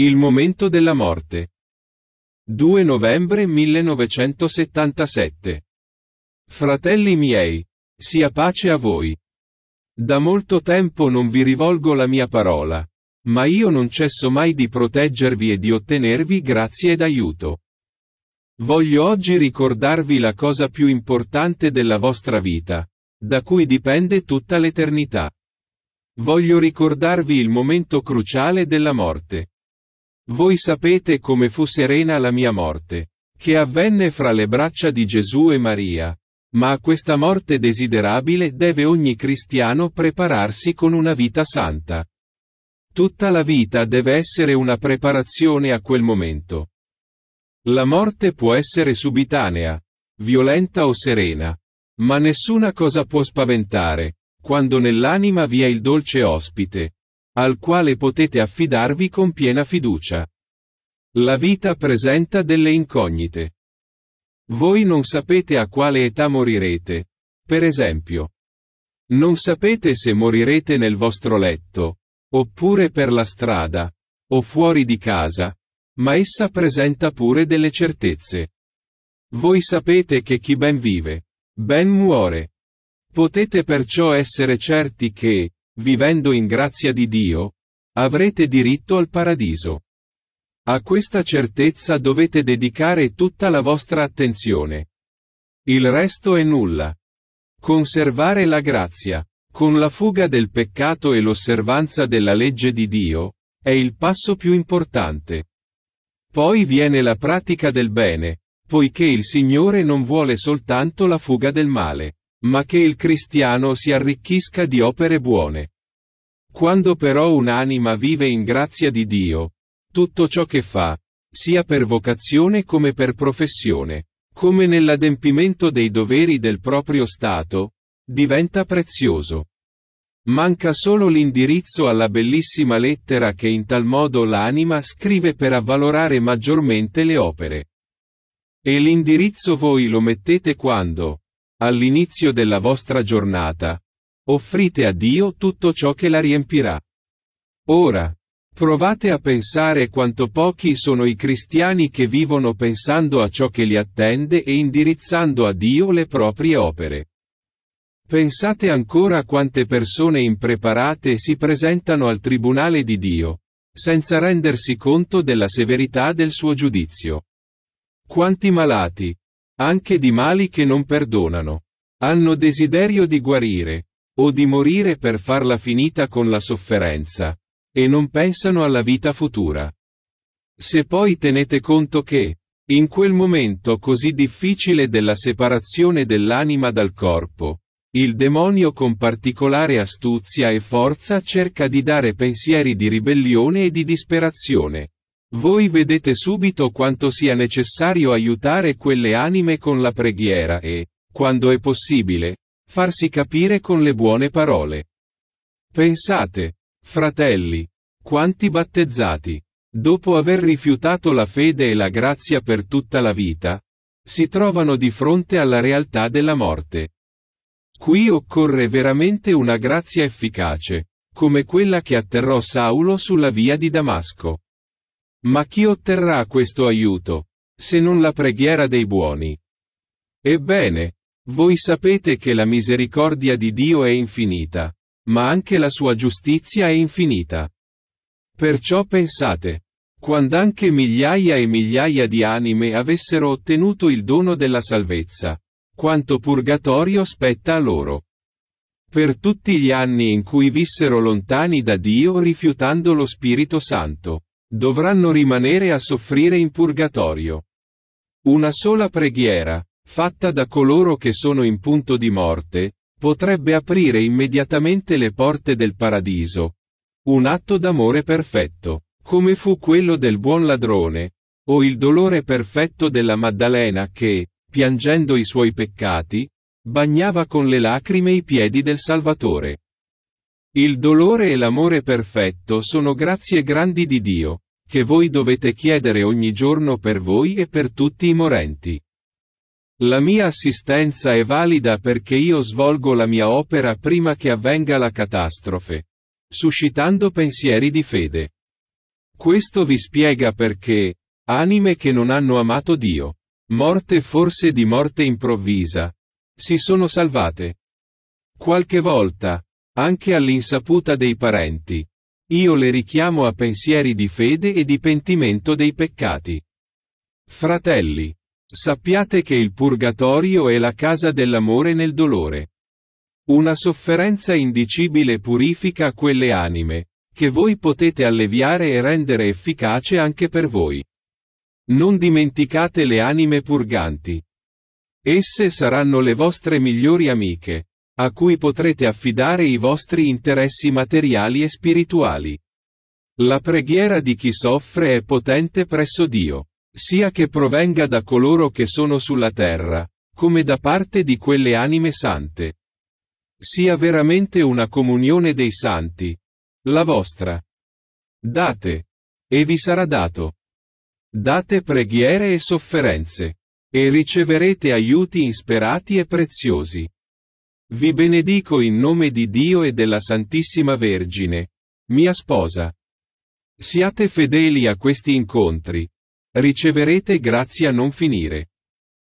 Il momento della morte. 2 novembre 1977. Fratelli miei, sia pace a voi. Da molto tempo non vi rivolgo la mia parola, ma io non cesso mai di proteggervi e di ottenervi grazie ed aiuto. Voglio oggi ricordarvi la cosa più importante della vostra vita, da cui dipende tutta l'eternità. Voglio ricordarvi il momento cruciale della morte. Voi sapete come fu serena la mia morte, che avvenne fra le braccia di Gesù e Maria. Ma a questa morte desiderabile deve ogni cristiano prepararsi con una vita santa. Tutta la vita deve essere una preparazione a quel momento. La morte può essere subitanea, violenta o serena, ma nessuna cosa può spaventare, quando nell'anima vi è il dolce ospite, al quale potete affidarvi con piena fiducia. La vita presenta delle incognite. Voi non sapete a quale età morirete. Per esempio, non sapete se morirete nel vostro letto, oppure per la strada, o fuori di casa, ma essa presenta pure delle certezze. Voi sapete che chi ben vive, ben muore. Potete perciò essere certi che, vivendo in grazia di Dio, avrete diritto al paradiso. A questa certezza dovete dedicare tutta la vostra attenzione. Il resto è nulla. Conservare la grazia, con la fuga del peccato e l'osservanza della legge di Dio, è il passo più importante. Poi viene la pratica del bene, poiché il Signore non vuole soltanto la fuga del male ma che il cristiano si arricchisca di opere buone. Quando però un'anima vive in grazia di Dio, tutto ciò che fa, sia per vocazione come per professione, come nell'adempimento dei doveri del proprio Stato, diventa prezioso. Manca solo l'indirizzo alla bellissima lettera che in tal modo l'anima scrive per avvalorare maggiormente le opere. E l'indirizzo voi lo mettete quando, all'inizio della vostra giornata. Offrite a Dio tutto ciò che la riempirà. Ora, provate a pensare quanto pochi sono i cristiani che vivono pensando a ciò che li attende e indirizzando a Dio le proprie opere. Pensate ancora quante persone impreparate si presentano al tribunale di Dio, senza rendersi conto della severità del suo giudizio. Quanti malati, anche di mali che non perdonano. Hanno desiderio di guarire, o di morire per farla finita con la sofferenza, e non pensano alla vita futura. Se poi tenete conto che, in quel momento così difficile della separazione dell'anima dal corpo, il demonio con particolare astuzia e forza cerca di dare pensieri di ribellione e di disperazione, voi vedete subito quanto sia necessario aiutare quelle anime con la preghiera e, quando è possibile, farsi capire con le buone parole. Pensate, fratelli, quanti battezzati, dopo aver rifiutato la fede e la grazia per tutta la vita, si trovano di fronte alla realtà della morte. Qui occorre veramente una grazia efficace, come quella che atterrò Saulo sulla via di Damasco. Ma chi otterrà questo aiuto, se non la preghiera dei buoni? Ebbene, voi sapete che la misericordia di Dio è infinita, ma anche la sua giustizia è infinita. Perciò pensate, quando anche migliaia e migliaia di anime avessero ottenuto il dono della salvezza, quanto purgatorio spetta a loro. Per tutti gli anni in cui vissero lontani da Dio rifiutando lo Spirito Santo dovranno rimanere a soffrire in purgatorio. Una sola preghiera, fatta da coloro che sono in punto di morte, potrebbe aprire immediatamente le porte del paradiso. Un atto d'amore perfetto, come fu quello del buon ladrone, o il dolore perfetto della Maddalena che, piangendo i suoi peccati, bagnava con le lacrime i piedi del Salvatore. Il dolore e l'amore perfetto sono grazie grandi di Dio che voi dovete chiedere ogni giorno per voi e per tutti i morenti. La mia assistenza è valida perché io svolgo la mia opera prima che avvenga la catastrofe, suscitando pensieri di fede. Questo vi spiega perché, anime che non hanno amato Dio, morte forse di morte improvvisa, si sono salvate. Qualche volta, anche all'insaputa dei parenti, io le richiamo a pensieri di fede e di pentimento dei peccati. Fratelli, sappiate che il purgatorio è la casa dell'amore nel dolore. Una sofferenza indicibile purifica quelle anime, che voi potete alleviare e rendere efficace anche per voi. Non dimenticate le anime purganti. Esse saranno le vostre migliori amiche, a cui potrete affidare i vostri interessi materiali e spirituali. La preghiera di chi soffre è potente presso Dio, sia che provenga da coloro che sono sulla terra, come da parte di quelle anime sante. Sia veramente una comunione dei santi, la vostra. Date, e vi sarà dato. Date preghiere e sofferenze, e riceverete aiuti insperati e preziosi. Vi benedico in nome di Dio e della Santissima Vergine, mia sposa. Siate fedeli a questi incontri. Riceverete grazia non finire.